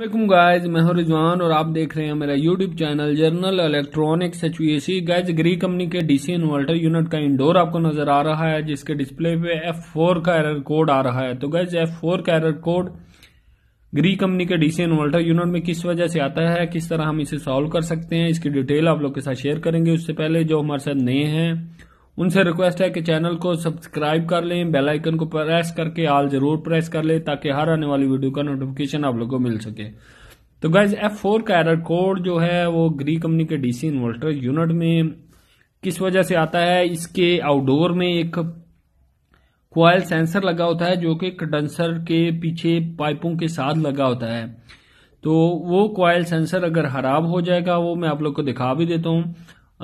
guys मैं हूं रिजवान और आप देख रहे हैं मेरा यूट्यूब चैनल जर्नल इलेक्ट्रॉनिक्स एच वी गाइज ग्री कंपनी के डीसी इन्वर्टर यूनिट का इंडोर आपको नजर आ रहा है जिसके डिस्प्ले पे एफ फोर का एरर कोड आ रहा है तो गाइज एफ फोर का एरर कोड ग्री कंपनी के डीसी इन्वर्टर यूनिट में किस वजह से आता है किस तरह हम इसे सॉल्व कर सकते हैं इसकी डिटेल आप लोग के साथ शेयर करेंगे उससे पहले जो हमारे साथ नए हैं उनसे रिक्वेस्ट है कि चैनल को सब्सक्राइब कर लें बेल आइकन को प्रेस करके आल जरूर प्रेस कर लें ताकि हर आने वाली वीडियो का नोटिफिकेशन आप लोगों को मिल सके तो गाइज एफ फोर का एरर कोड जो है वो ग्री कंपनी के डीसी इन्वर्टर यूनिट में किस वजह से आता है इसके आउटडोर में एक क्वाइल सेंसर लगा होता है जो कि कंडेंसर के पीछे पाइपों के साथ लगा होता है तो वो क्वाइल सेंसर अगर खराब हो जाएगा वो मैं आप लोग को दिखा भी देता हूँ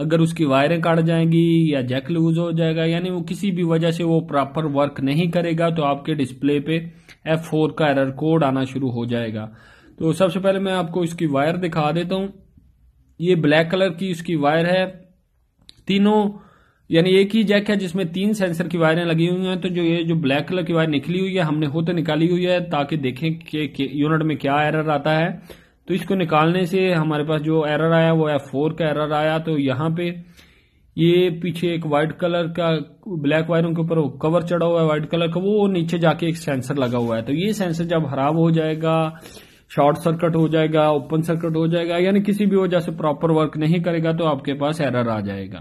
अगर उसकी वायरें काट जाएंगी या जैक लूज हो जाएगा यानी वो किसी भी वजह से वो प्रॉपर वर्क नहीं करेगा तो आपके डिस्प्ले पे F4 का एरर कोड आना शुरू हो जाएगा तो सबसे पहले मैं आपको इसकी वायर दिखा देता हूँ ये ब्लैक कलर की इसकी वायर है तीनों यानी एक ही जैक है जिसमें तीन सेंसर की वायरें लगी हुई हैं तो जो ये जो ब्लैक कलर की वायर निकली हुई है हमने होते निकाली हुई है ताकि देखें कि यूनिट में क्या एरर आता है तो इसको निकालने से हमारे पास जो एरर आया वो एफ फोर का एरर आया तो यहां पे ये पीछे एक वाइट कलर का ब्लैक वायरों के ऊपर कवर चढ़ा हुआ है वाइट कलर का वो नीचे जाके एक सेंसर लगा हुआ है तो ये सेंसर जब खराब हो जाएगा शॉर्ट सर्किट हो जाएगा ओपन सर्किट हो जाएगा यानी किसी भी वजह से प्रॉपर वर्क नहीं करेगा तो आपके पास एरर आ जाएगा